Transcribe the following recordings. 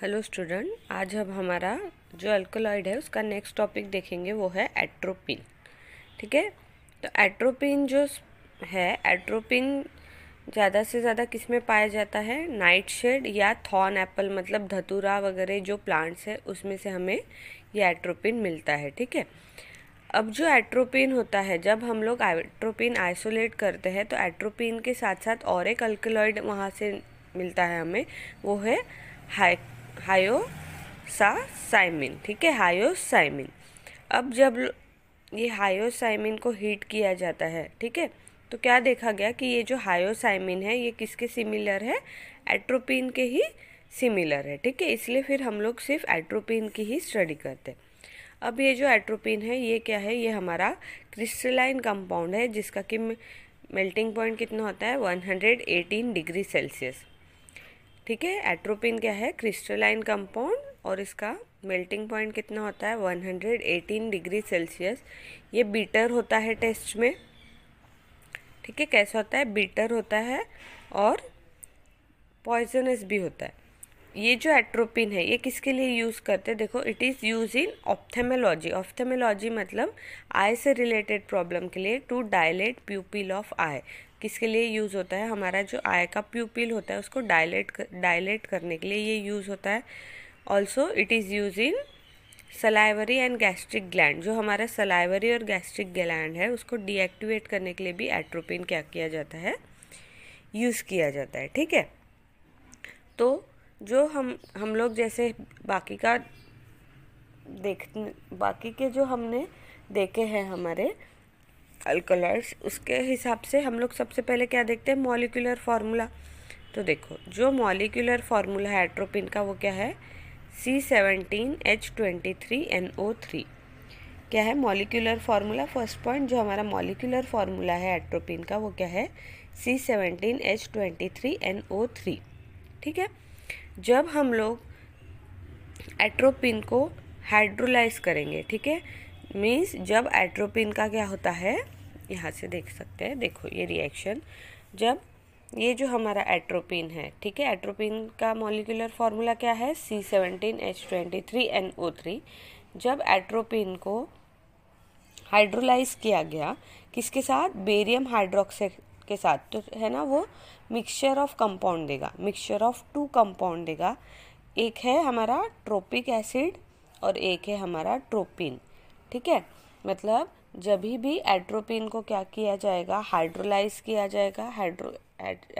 hello student आज हम हमारा जो अल्कोलॉइड है उसका नेक्स्ट टॉपिक देखेंगे वो है एट्रोपिन ठीक है तो एट्रोपिन जो है एट्रोपिन ज़्यादा से ज़्यादा किस में पाया जाता है नाइट शेड या थॉर्न एप्पल मतलब धतूरा वगैरह जो प्लांट्स है उसमें से हमें ये एट्रोपिन मिलता है ठीक है अब जो एट्रोपिन होता है जब हम लोग एट्रोपिन आइसोलेट करते हैं तो एट्रोपिन के साथ साथ और एक अल्कोलॉइड वहाँ से मिलता है हमें वो है हाइक हायो सा साइमिन ठीक है हायोसाइमिन अब जब ये हायोसाइमिन को हीट किया जाता है ठीक है तो क्या देखा गया कि ये जो हायोसाइमिन है ये किसके सिमिलर है एट्रोपिन के ही सिमिलर है ठीक है इसलिए फिर हम लोग सिर्फ एट्रोपिन की ही स्टडी करते हैं अब ये जो एट्रोपिन है ये क्या है ये हमारा क्रिस्टलाइन कंपाउंड है जिसका कि मेल्टिंग पॉइंट कितना होता है 118 डिग्री सेल्सियस ठीक है एट्रोपिन क्या है क्रिस्टलाइन कंपाउंड और इसका मेल्टिंग पॉइंट कितना होता है 118 डिग्री सेल्सियस ये बीटर होता है टेस्ट में ठीक है कैसा होता है बीटर होता है और पॉइजनस भी होता है ये जो एट्रोपिन है ये किसके लिए यूज़ करते हैं देखो it is use in ophthalmology ophthalmology मतलब आई से रिलेटेड प्रॉब्लम के लिए to dilate pupil of eye किसके लिए यूज़ होता है हमारा जो आई का प्यूपिल होता है उसको डायलेट कर, डायलेट करने के लिए ये यूज़ होता है also it is use in salivary and gastric gland जो हमारा सलाइवरी और गैस्ट्रिक ग्लैंड है उसको डीएक्टिवेट करने के लिए भी एट्रोपिन क्या किया जाता है यूज़ किया जाता है ठीक है तो जो हम हम लोग जैसे बाकी का देख बाकी के जो हमने देखे हैं हमारे अल्कोलर्स उसके हिसाब से हम लोग सबसे पहले क्या देखते हैं मॉलिकुलर फार्मूला तो देखो जो मॉलिकुलर फार्मूला है एट्रोपिन का वो क्या है C seventeen H twenty three N O three क्या है मॉलिकुलर फार्मूला फर्स्ट पॉइंट जो हमारा मॉलिकुलर फार्मूला है एट्रोपिन का वो क्या है C seventeen H twenty three N O three ठीक है जब हम लोग एट्रोपिन को हाइड्रोलाइज करेंगे ठीक है मीन्स जब एट्रोपिन का क्या होता है यहाँ से देख सकते हैं देखो ये रिएक्शन जब ये जो हमारा एट्रोपिन है ठीक है एट्रोपिन का मॉलिकुलर फार्मूला क्या है C seventeen H twenty three N O three जब एट्रोपिन को हाइड्रोलाइज किया गया किसके साथ बेरियम हाइड्रोक्से के साथ तो है ना वो मिक्सचर ऑफ कंपाउंड देगा मिक्सचर ऑफ टू कंपाउंड देगा एक है हमारा ट्रोपिक एसिड और एक है हमारा ट्रोपिन ठीक है मतलब जब भी एट्रोपिन को क्या किया जाएगा हाइड्रोलाइज किया जाएगा हाइड्रो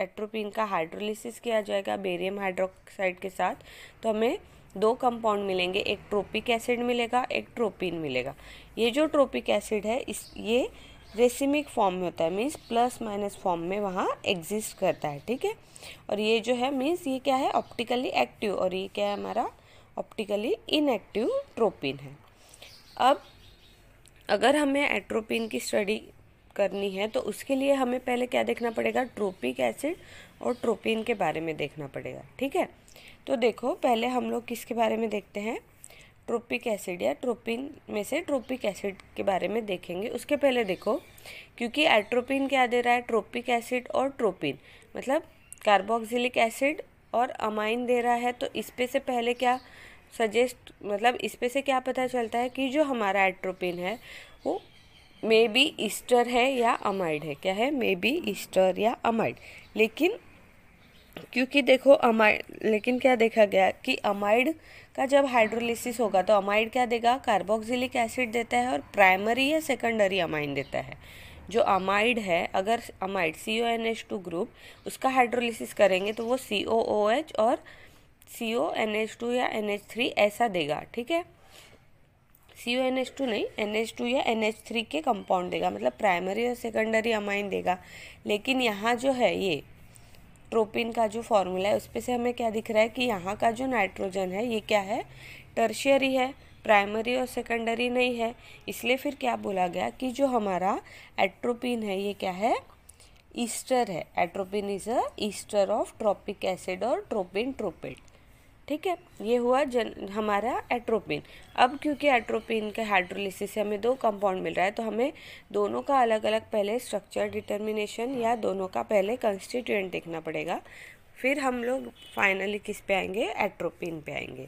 एट्रोपिन का हाइड्रोलिसिस किया जाएगा बेरियम हाइड्रोक्साइड के साथ तो हमें दो कंपाउंड मिलेंगे एक ट्रोपिक एसिड मिलेगा एक ट्रोपिन मिलेगा ये जो ट्रोपिक एसिड है इस ये रेसिमिक फॉर्म में होता है मीन्स प्लस माइनस फॉर्म में वहाँ एग्जिस्ट करता है ठीक है और ये जो है मीन्स ये क्या है ऑप्टिकली एक्टिव और ये क्या है हमारा ऑप्टिकली इनएक्टिव ट्रोपिन है अब अगर हमें एट्रोपिन की स्टडी करनी है तो उसके लिए हमें पहले क्या देखना पड़ेगा ट्रोपिक एसिड और ट्रोपिन के बारे में देखना पड़ेगा ठीक है तो देखो पहले हम लोग किसके बारे में देखते हैं ट्रोपिक एसिड या ट्रोपिन में से ट्रोपिक एसिड के बारे में देखेंगे उसके पहले देखो क्योंकि एट्रोपिन क्या दे रहा है ट्रोपिक एसिड और ट्रोपिन मतलब कार्बोक्सिलिक एसिड और अमाइन दे रहा है तो इस पे से पहले क्या सजेस्ट मतलब इस पे से क्या पता चलता है कि जो हमारा एट्रोपिन है वो मे बी ईस्टर है या अमाइड है क्या है मे बी ईस्टर या अमाइड लेकिन क्योंकि देखो अमाइड लेकिन क्या देखा गया कि अमाइड का जब हाइड्रोलिसिस होगा तो अमाइड क्या देगा कार्बोक्सिलिक एसिड देता है और प्राइमरी या सेकेंडरी अमाइन देता है जो अमाइड है अगर amide C O N H two group उसका हाइड्रोलिसिस करेंगे तो वो सी ओ ओ एच और C O N H two या एन एच थ्री ऐसा देगा ठीक है C O N H two नहीं एन एच टू या एन एच थ्री के कंपाउंड देगा मतलब प्राइमरी और सेकेंडरी अमाइन देगा लेकिन यहाँ जो है ये ट्रोपिन का जो फॉर्मूला है उसमें से हमें क्या दिख रहा है कि यहाँ का जो नाइट्रोजन है ये क्या है टर्शियरी है प्राइमरी और सेकेंडरी नहीं है इसलिए फिर क्या बोला गया कि जो हमारा एट्रोपिन है ये क्या है ईस्टर है atropine is a ester of tropic acid और ट्रोपिन ट्रोपेट ठीक है ये हुआ जन हमारा एट्रोपिन अब क्योंकि एट्रोपिन के हाइड्रोलिसिस से हमें दो कंपाउंड मिल रहा है तो हमें दोनों का अलग अलग पहले स्ट्रक्चर डिटर्मिनेशन या दोनों का पहले कंस्टिट्यूएंट देखना पड़ेगा फिर हम लोग फाइनली किस पे आएंगे एट्रोपिन पे आएंगे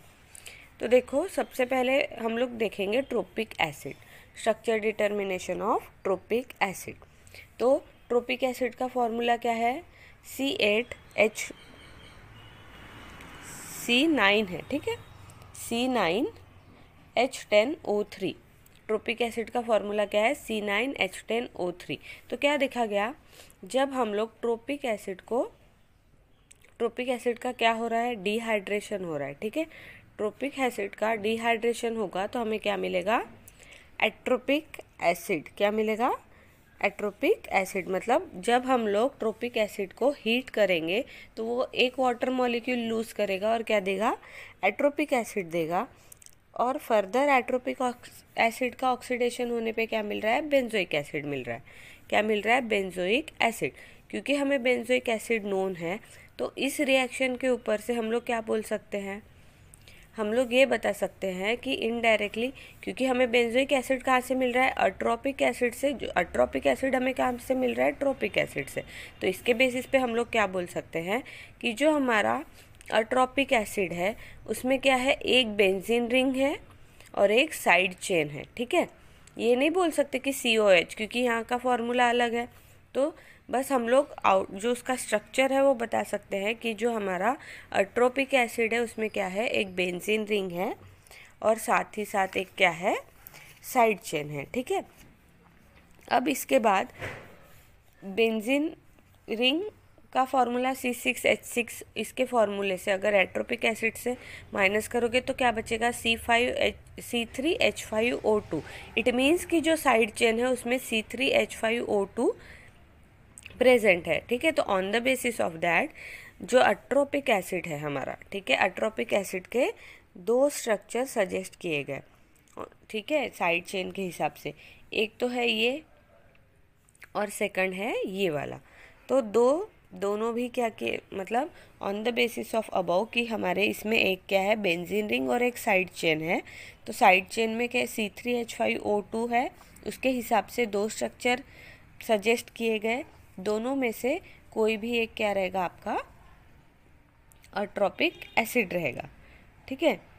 तो देखो सबसे पहले हम लोग देखेंगे tropic acid structure determination of tropic acid तो ट्रोपिक एसिड का फॉर्मूला क्या है C eight H C nine है ठीक है C nine H ten O three tropic acid का फॉर्मूला क्या है C nine H ten O three तो क्या देखा गया जब हम लोग ट्रोपिक एसिड को ट्रोपिक एसिड का क्या हो रहा है डिहाइड्रेशन हो रहा है ठीक है ट्रोपिक एसिड का डिहाइड्रेशन होगा तो हमें क्या मिलेगा एट्रोपिक एसिड क्या मिलेगा एट्रोपिक एसिड मतलब जब हम लोग ट्रोपिक एसिड को हीट करेंगे तो वो एक वाटर मॉलिक्यूल लूज़ करेगा और क्या देगा एट्रोपिक एसिड देगा और फर्दर एट्रोपिक एसिड का ऑक्सीडेशन होने पे क्या मिल रहा है बेंजोइक एसिड मिल रहा है क्या मिल रहा है बेंजोइक एसिड क्योंकि हमें बेंजोइक एसिड नोन है तो इस रिएक्शन के ऊपर से हम लोग क्या बोल सकते हैं हम लोग ये बता सकते हैं कि इनडायरेक्टली क्योंकि हमें बेंजोइक एसिड कहाँ से मिल रहा है अट्रोपिक एसिड से जो अट्रोपिक एसिड हमें कहाँ से मिल रहा है ट्रोपिक एसिड से तो इसके बेसिस पे हम लोग क्या बोल सकते हैं कि जो हमारा अट्रोपिक एसिड है उसमें क्या है एक बेंजीन रिंग है और एक साइड चेन है ठीक है ये नहीं बोल सकते कि सी ओ एच क्योंकि यहाँ का फॉर्मूला अलग है तो बस हम लोग आउट जो उसका स्ट्रक्चर है वो बता सकते हैं कि जो हमारा ट्रोपिक एसिड है उसमें क्या है एक बेंजीन रिंग है और साथ ही साथ एक क्या है साइड चेन है ठीक है अब इसके बाद बेंजीन रिंग का formula C six H six इसके फार्मूले से अगर एट्रोपिक एसिड से माइनस करोगे तो क्या बचेगा C five H C three H five O two it means कि जो साइड चेन है उसमें C three H five O two present है ठीक है तो on the basis of that जो अट्रोपिक एसिड है हमारा ठीक है अट्रोपिक एसिड के दो स्ट्रक्चर सजेस्ट किए गए ठीक है साइड चेन के हिसाब से एक तो है ये और सेकंड है ये वाला तो दो दोनों भी क्या के मतलब on the basis of above कि हमारे इसमें एक क्या है बेंजीन रिंग और एक साइड चेन है तो साइड चेन में क्या C three H five O two है उसके हिसाब से दो स्ट्रक्चर सजेस्ट किए गए दोनों में से कोई भी एक क्या रहेगा आपका और ट्रॉपिक एसिड रहेगा ठीक है